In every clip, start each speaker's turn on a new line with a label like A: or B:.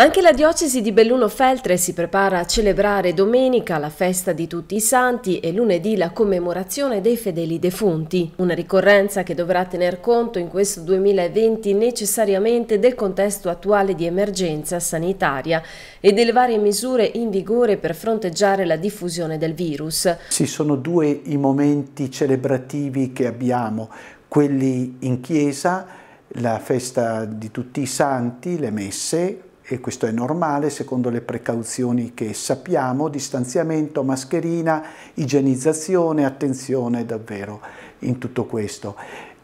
A: Anche la diocesi di Belluno Feltre si prepara a celebrare domenica la festa di tutti i santi e lunedì la commemorazione dei fedeli defunti, una ricorrenza che dovrà tener conto in questo 2020 necessariamente del contesto attuale di emergenza sanitaria e delle varie misure in vigore per fronteggiare la diffusione del
B: virus. Ci sono due i momenti celebrativi che abbiamo, quelli in chiesa, la festa di tutti i santi, le messe, e questo è normale secondo le precauzioni che sappiamo, distanziamento, mascherina, igienizzazione, attenzione davvero in tutto questo.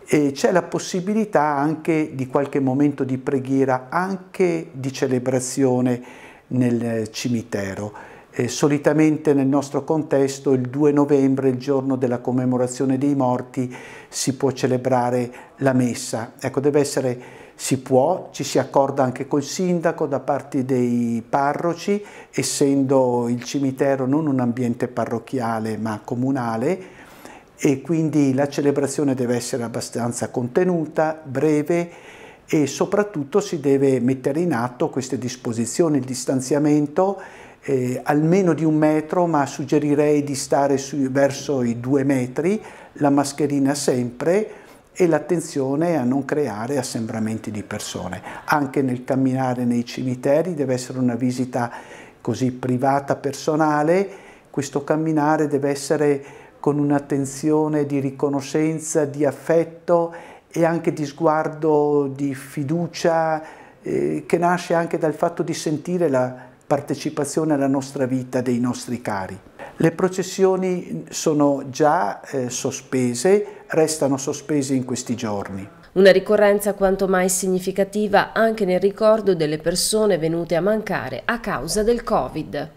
B: c'è la possibilità anche di qualche momento di preghiera, anche di celebrazione nel cimitero. solitamente nel nostro contesto il 2 novembre, il giorno della commemorazione dei morti, si può celebrare la messa. Ecco, deve essere si può, ci si accorda anche col sindaco da parte dei parroci, essendo il cimitero non un ambiente parrocchiale ma comunale e quindi la celebrazione deve essere abbastanza contenuta, breve e soprattutto si deve mettere in atto queste disposizioni, il distanziamento eh, almeno di un metro, ma suggerirei di stare su, verso i due metri, la mascherina sempre, e l'attenzione a non creare assembramenti di persone. Anche nel camminare nei cimiteri deve essere una visita così privata, personale, questo camminare deve essere con un'attenzione di riconoscenza, di affetto e anche di sguardo, di fiducia, eh, che nasce anche dal fatto di sentire la partecipazione alla nostra vita dei nostri cari. Le processioni sono già eh, sospese, restano sospesi in questi giorni.
A: Una ricorrenza quanto mai significativa anche nel ricordo delle persone venute a mancare a causa del Covid.